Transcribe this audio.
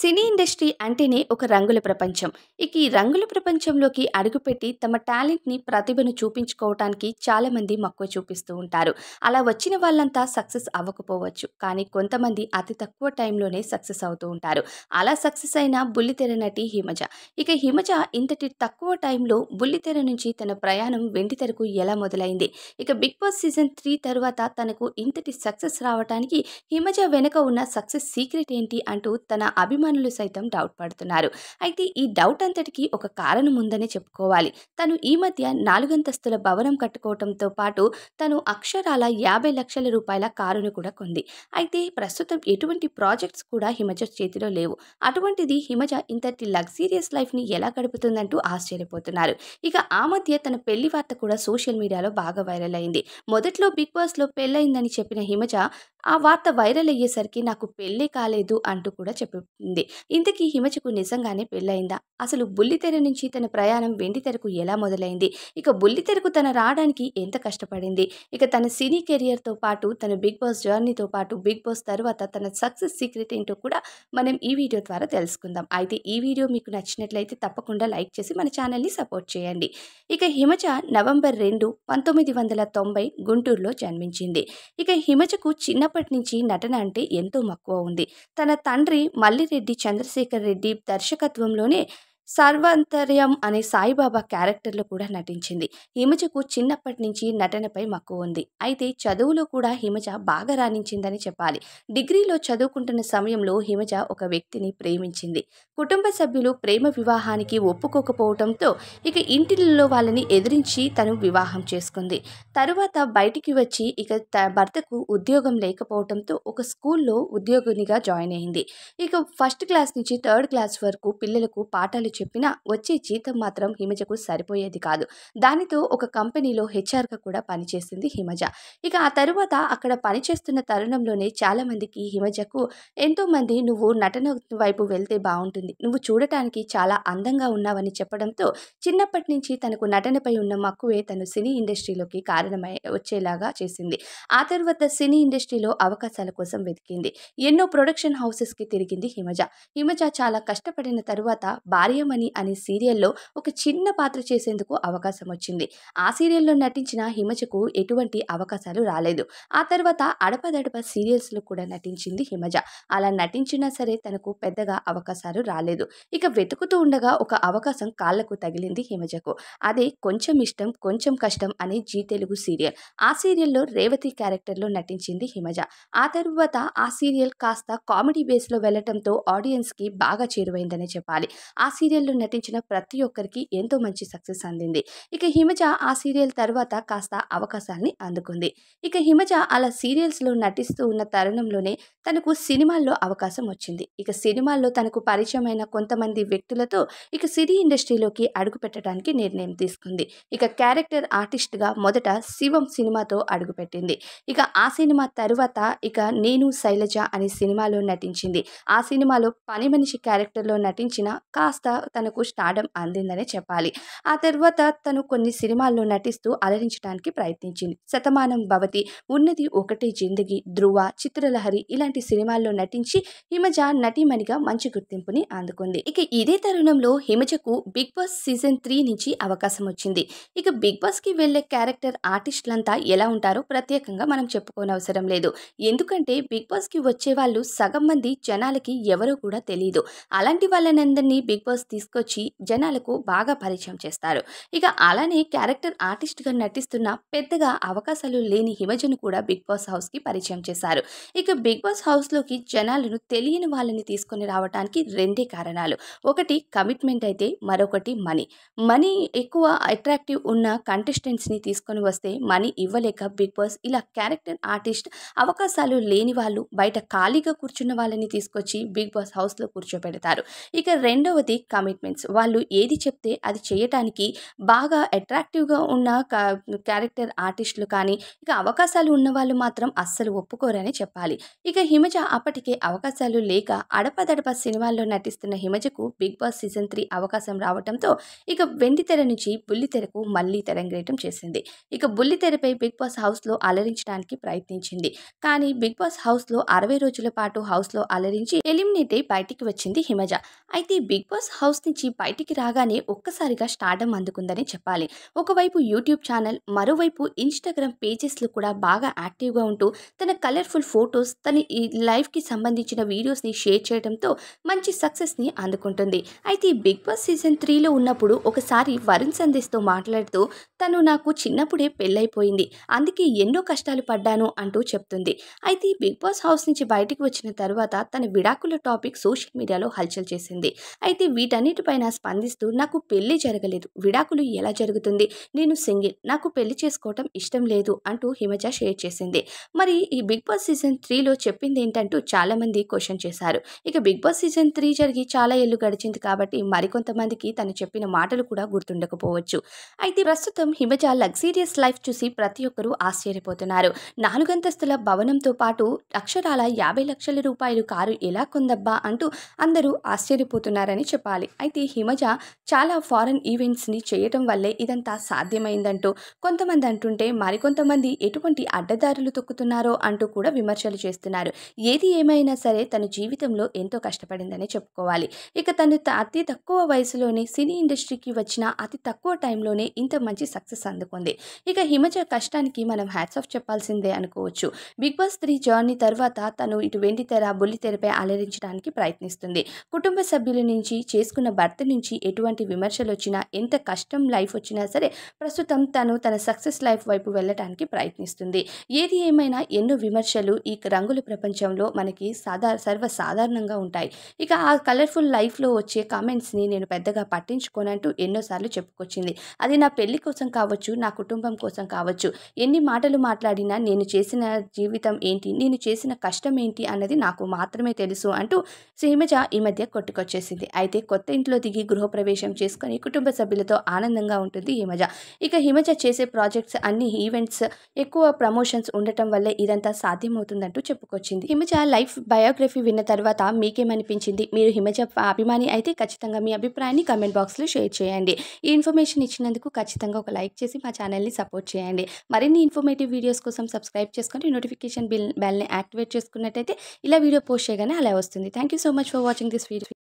cine industry అంటేనే ఒక రంగుల ప్రపంచం ఇక ఈ రంగుల ప్రపంచంలోకి అడుగుపెట్టి తమ టాలెంట్ని ప్రతిభను చూపించుకోవటానికి చాలామంది మక్కువ చూపిస్తూ ఉంటారు అలా వచ్చిన వాళ్ళంతా సక్సెస్ అవ్వకపోవచ్చు కానీ కొంతమంది అతి తక్కువ టైంలోనే సక్సెస్ అవుతూ ఉంటారు అలా సక్సెస్ అయిన బుల్లితెర నటి హిమజ ఇక హిమజ ఇంతటి తక్కువ టైంలో బుల్లితెర నుంచి తన ప్రయాణం వెండితెరకు ఎలా మొదలైంది ఇక బిగ్ బాస్ సీజన్ త్రీ తర్వాత తనకు ఇంతటి సక్సెస్ రావటానికి హిమజ వెనుక ఉన్న సక్సెస్ సీక్రెట్ ఏంటి అంటూ తన అభిమాన అభిమానులు సైతం డౌట్ పడుతున్నారు అయితే ఈ డౌట్ అంతటికీ ఒక కారణం ఉందనే చెప్పుకోవాలి తను ఈ మధ్య నాలుగంతస్తుల భవనం కట్టుకోవడంతో పాటు తను అక్షరాల యాభై లక్షల రూపాయల కారును కూడా కొంది అయితే ప్రస్తుతం ఎటువంటి ప్రాజెక్ట్స్ కూడా హిమజ చేతిలో లేవు అటువంటిది హిమజ ఇంతటి లగ్జీరియస్ లైఫ్ని ఎలా గడుపుతుందంటూ ఆశ్చర్యపోతున్నారు ఇక ఆ మధ్య తన పెళ్లి వార్త కూడా సోషల్ మీడియాలో బాగా వైరల్ అయింది మొదట్లో బిగ్ బాస్లో పెళ్ళయిందని చెప్పిన హిమజ ఆ వార్త వైరల్ అయ్యేసరికి నాకు పెళ్ళి కాలేదు అంటూ కూడా చెప్పి ఉంటుంది ఇంతకీ హిమచకు నిజంగానే పెళ్ళయిందా అసలు బుల్లితెర నుంచి తన ప్రయాణం వెండితెరకు ఎలా మొదలైంది ఇక బుల్లితెరకు తన రావడానికి ఎంత కష్టపడింది ఇక తన సినీ కెరియర్తో పాటు తన బిగ్ బాస్ జర్నీతో పాటు బిగ్ బాస్ తర్వాత తన సక్సెస్ సీక్రెట్ ఏంటో కూడా మనం ఈ వీడియో ద్వారా తెలుసుకుందాం అయితే ఈ వీడియో మీకు నచ్చినట్లయితే తప్పకుండా లైక్ చేసి మన ఛానల్ని సపోర్ట్ చేయండి ఇక హిమచ నవంబర్ రెండు పంతొమ్మిది వందల తొంభై గుంటూరులో జన్మించింది ఇక హిమచకు చిన్నప్పటి నుంచి నటన అంటే ఎంతో మక్కువ ఉంది తన తండ్రి మల్లిరెడ్డి రెడ్డి చంద్రశేఖర్ రెడ్డి దర్శకత్వంలోనే సర్వాంతర్యం అనే సాయిబాబా క్యారెక్టర్లో కూడా నటించింది హిమజకు చిన్నప్పటి నుంచి నటనపై మక్కువ ఉంది అయితే చదువులో కూడా హిమజ బాగా రాణించిందని చెప్పాలి డిగ్రీలో చదువుకుంటున్న సమయంలో హిమజ ఒక వ్యక్తిని ప్రేమించింది కుటుంబ సభ్యులు ప్రేమ వివాహానికి ఒప్పుకోకపోవడంతో ఇక ఇంటిలో వాళ్ళని ఎదిరించి తను వివాహం చేసుకుంది తరువాత బయటికి వచ్చి ఇక భర్తకు ఉద్యోగం లేకపోవడంతో ఒక స్కూల్లో ఉద్యోగినిగా జాయిన్ అయింది ఇక ఫస్ట్ క్లాస్ నుంచి థర్డ్ క్లాస్ వరకు పిల్లలకు పాఠాలు చెప్పినా వచ్చే జీతం మాత్రం హిమజకు సరిపోయేది కాదు దానితో ఒక కంపెనీలో హెచ్ఆర్గా కూడా పనిచేసింది హిమజ ఇక ఆ తరువాత అక్కడ పనిచేస్తున్న తరుణంలోనే చాలామందికి హిమజకు ఎంతోమంది నువ్వు నటన వైపు వెళ్తే బాగుంటుంది నువ్వు చూడటానికి చాలా అందంగా ఉన్నావని చెప్పడంతో చిన్నప్పటి నుంచి తనకు నటనపై ఉన్న మక్కువే తను సినీ ఇండస్ట్రీలోకి కారణమై వచ్చేలాగా చేసింది ఆ తర్వాత సినీ ఇండస్ట్రీలో అవకాశాల కోసం వెతికింది ఎన్నో ప్రొడక్షన్ హౌసెస్ కి తిరిగింది హిమజ హిమజ చాలా కష్టపడిన తరువాత భార్య మణి అనే సీరియల్లో ఒక చిన్న పాత్ర చేసేందుకు అవకాశం వచ్చింది ఆ సీరియల్లో నటించిన హిమజకు ఎటువంటి అవకాశాలు రాలేదు ఆ తర్వాత అడపదడప సీరియల్స్లో కూడా నటించింది హిమజ అలా నటించినా సరే తనకు పెద్దగా అవకాశాలు రాలేదు ఇక వెతుకుతూ ఉండగా ఒక అవకాశం కాళ్లకు తగిలింది హిమజకు అదే కొంచెం ఇష్టం కొంచెం కష్టం అనే జీ తెలుగు సీరియల్ ఆ సీరియల్లో రేవతి క్యారెక్టర్లో నటించింది హిమజ ఆ తర్వాత ఆ సీరియల్ కాస్త కామెడీ బేస్లో వెళ్లటంతో ఆడియన్స్కి బాగా చేరువైందనే చెప్పాలి ఆ సీరియల్ సీరియల్లో నటించిన ప్రతి ఒక్కరికి ఎంతో మంచి సక్సెస్ అందింది ఇక హిమజ ఆ సీరియల్ తర్వాత కాస్త అవకాశాన్ని అందుకుంది ఇక హిమజ అలా సీరియల్స్లో నటిస్తూ ఉన్న తరుణంలోనే తనకు సినిమాల్లో అవకాశం వచ్చింది ఇక సినిమాల్లో తనకు పరిచయమైన కొంతమంది వ్యక్తులతో ఇక సినీ ఇండస్ట్రీలోకి అడుగుపెట్టడానికి నిర్ణయం తీసుకుంది ఇక క్యారెక్టర్ ఆర్టిస్ట్గా మొదట శివం సినిమాతో అడుగుపెట్టింది ఇక ఆ సినిమా తరువాత ఇక నేను శైలజ అనే సినిమాలో నటించింది ఆ సినిమాలో పని మనిషి క్యారెక్టర్లో నటించిన కాస్త తనకు స్టార్డం అందిందనే చెప్పాలి ఆ తర్వాత తను కొన్ని సినిమాల్లో నటిస్తూ అలరించడానికి ప్రయత్నించింది శతమానం భవతి ఉన్నది ఒకటి జిందగీ ధ్రువ చిత్రలహరి ఇలాంటి సినిమాల్లో నటించి హిమజ నటీమణిగా మంచి గుర్తింపుని అందుకుంది ఇక ఇదే తరుణంలో హిమజకు బిగ్ బాస్ సీజన్ త్రీ నుంచి అవకాశం వచ్చింది ఇక బిగ్ కి వెళ్లే క్యారెక్టర్ ఆర్టిస్టులంతా ఎలా ఉంటారో ప్రత్యేకంగా మనం చెప్పుకోనవసరం లేదు ఎందుకంటే బిగ్ కి వచ్చే వాళ్ళు సగం మంది జనాలకి ఎవరో కూడా తెలియదు అలాంటి వాళ్ళనందరినీ బిగ్ బాస్ తీసుకొచ్చి జనాలకు బాగా పరిచయం చేస్తారు ఇక అలానే క్యారెక్టర్ ఆర్టిస్ట్గా నటిస్తున్న పెద్దగా అవకాశాలు లేని హిమజను కూడా బిగ్ బాస్ హౌస్కి పరిచయం చేశారు ఇక బిగ్ బాస్ హౌస్లోకి జనాలను తెలియని వాళ్ళని తీసుకొని రావడానికి రెండే కారణాలు ఒకటి కమిట్మెంట్ అయితే మరొకటి మనీ మనీ ఎక్కువ అట్రాక్టివ్ ఉన్న కంటెస్టెంట్స్ని తీసుకొని వస్తే మనీ ఇవ్వలేక బిగ్ బాస్ ఇలా క్యారెక్టర్ ఆర్టిస్ట్ అవకాశాలు లేని వాళ్ళు బయట ఖాళీగా కూర్చున్న వాళ్ళని తీసుకొచ్చి బిగ్ బాస్ హౌస్లో కూర్చోబెడతారు ఇక రెండవది కమిట్ కమిట్మెంట్స్ వాళ్ళు ఏది చెప్తే అది చేయటానికి బాగా అట్రాక్టివ్గా ఉన్న క్యారెక్టర్ ఆర్టిస్టులు కానీ ఇక అవకాశాలు ఉన్న వాళ్ళు మాత్రం అస్సలు ఒప్పుకోరని చెప్పాలి ఇక హిమజ అప్పటికే అవకాశాలు లేక అడపదడప సినిమాల్లో నటిస్తున్న హిమజకు బిగ్ బాస్ సీజన్ త్రీ అవకాశం రావడంతో ఇక వెండితెర నుంచి బుల్లితెరకు మళ్ళీ తెరంగేయటం చేసింది ఇక బుల్లితెరపై బిగ్ బాస్ హౌస్లో అలరించడానికి ప్రయత్నించింది కానీ బిగ్ బాస్ హౌస్లో అరవై రోజుల పాటు హౌస్లో అలరించి ఎలిమినేట్ అయి బయటికి వచ్చింది హిమజ అయితే బిగ్ బాస్ హౌస్ హౌస్ నుంచి బయటికి రాగానే ఒక్కసారిగా స్టార్డం అందుకుందని చెప్పాలి ఒకవైపు యూట్యూబ్ ఛానల్ మరోవైపు ఇన్స్టాగ్రామ్ పేజెస్లు కూడా బాగా యాక్టివ్గా ఉంటూ తన కలర్ఫుల్ ఫొటోస్ తన ఈ లైఫ్కి సంబంధించిన వీడియోస్ని షేర్ చేయడంతో మంచి సక్సెస్ని అందుకుంటుంది అయితే బిగ్ బాస్ సీజన్ త్రీలో ఉన్నప్పుడు ఒకసారి వరుణ్ సందేశ్తో మాట్లాడుతూ తను నాకు చిన్నప్పుడే పెళ్ళైపోయింది అందుకే ఎన్నో కష్టాలు పడ్డాను అంటూ చెప్తుంది అయితే బిగ్ బాస్ హౌస్ నుంచి బయటకు వచ్చిన తర్వాత తన విడాకుల టాపిక్ సోషల్ మీడియాలో హల్చల్ చేసింది అయితే వీట వీటన్నిటిపైన స్పందిస్తూ నాకు పెళ్లి జరగలేదు విడాకులు ఎలా జరుగుతుంది నేను సింగిల్ నాకు పెళ్లి చేసుకోవటం ఇష్టం లేదు అంటూ హిమజ షేర్ చేసింది మరి ఈ బిగ్ బాస్ సీజన్ త్రీలో చెప్పింది ఏంటంటూ చాలామంది క్వశ్చన్ చేశారు ఇక బిగ్ బాస్ సీజన్ త్రీ జరిగి చాలా ఏళ్ళు గడిచింది కాబట్టి మరికొంతమందికి తను చెప్పిన మాటలు కూడా గుర్తుండకపోవచ్చు అయితే ప్రస్తుతం హిమజ లగ్జీరియస్ లైఫ్ చూసి ప్రతి ఒక్కరూ ఆశ్చర్యపోతున్నారు నాలుగంతస్తుల భవనంతో పాటు అక్షరాల యాభై లక్షల రూపాయలు కారు ఎలా కొందబ్బా అంటూ అందరూ ఆశ్చర్యపోతున్నారని చెప్పాలి ఉండాలి అయితే హిమజ చాలా ఫారెన్ ఈవెంట్స్ని చేయటం వల్లే ఇదంతా సాధ్యమైందంటూ కొంతమంది అంటుంటే మరికొంతమంది ఎటువంటి అడ్డదారులు తొక్కుతున్నారో అంటూ కూడా విమర్శలు చేస్తున్నారు ఏది ఏమైనా సరే తన జీవితంలో ఎంతో కష్టపడిందనే చెప్పుకోవాలి ఇక తను అతి తక్కువ వయసులోనే సినీ ఇండస్ట్రీకి వచ్చిన అతి తక్కువ టైంలోనే ఇంత మంచి సక్సెస్ అందుకుంది ఇక హిమజ కష్టానికి మనం హ్యాట్స్ ఆఫ్ చెప్పాల్సిందే అనుకోవచ్చు బిగ్ బాస్ త్రీ జర్నీ తర్వాత తను ఇటు వెండి తెర బుల్లి తెరపై అలరించడానికి ప్రయత్నిస్తుంది కుటుంబ సభ్యుల నుంచి చేసుకు చేసుకున్న భర్త నుంచి ఎటువంటి విమర్శలు వచ్చినా ఎంత కష్టం లైఫ్ వచ్చినా సరే ప్రస్తుతం తను తన సక్సెస్ లైఫ్ వైపు వెళ్ళటానికి ప్రయత్నిస్తుంది ఏది ఏమైనా ఎన్నో విమర్శలు ఈ రంగుల ప్రపంచంలో మనకి సాధా సర్వసాధారణంగా ఉంటాయి ఇక ఆ కలర్ఫుల్ లైఫ్లో వచ్చే కామెంట్స్ని నేను పెద్దగా పట్టించుకోనంటూ ఎన్నోసార్లు చెప్పుకొచ్చింది అది నా పెళ్లి కోసం కావచ్చు నా కుటుంబం కోసం కావచ్చు ఎన్ని మాటలు మాట్లాడినా నేను చేసిన జీవితం ఏంటి నేను చేసిన కష్టం ఏంటి అన్నది నాకు మాత్రమే తెలుసు అంటూ శ్రీమజ ఈ మధ్య కొట్టుకొచ్చేసింది అయితే కొత్త కొత్త ఇంట్లో దిగి గృహప్రవేశం చేసుకొని కుటుంబ సభ్యులతో ఆనందంగా ఉంటుంది హిమజ ఇక హిమజ చేసే ప్రాజెక్ట్స్ అన్ని ఈవెంట్స్ ఎక్కువ ప్రమోషన్స్ ఉండటం వల్లే ఇదంతా సాధ్యమవుతుందంటూ చెప్పుకొచ్చింది హిమజ లైఫ్ బయోగ్రఫీ విన్న తర్వాత మీకేమనిపించింది మీరు హిమజ అభిమాని అయితే ఖచ్చితంగా మీ అభిప్రాయాన్ని కమెంట్ బాక్స్లో షేర్ చేయండి ఈ ఇన్ఫర్మేషన్ ఇచ్చినందుకు ఖచ్చితంగా ఒక లైక్ చేసి మా ఛానల్ని సపోర్ట్ చేయండి మరిన్ని ఇన్ఫర్మేటివ్ వీడియోస్ కోసం సబ్స్క్రైబ్ చేసుకుంటే నోటిఫికేషన్ బిల్ బెల్ని యాక్టివేట్ చేసుకున్నట్టయితే ఇలా వీడియో పోస్ట్ చేయగానే అలా వస్తుంది thank so much for watching this video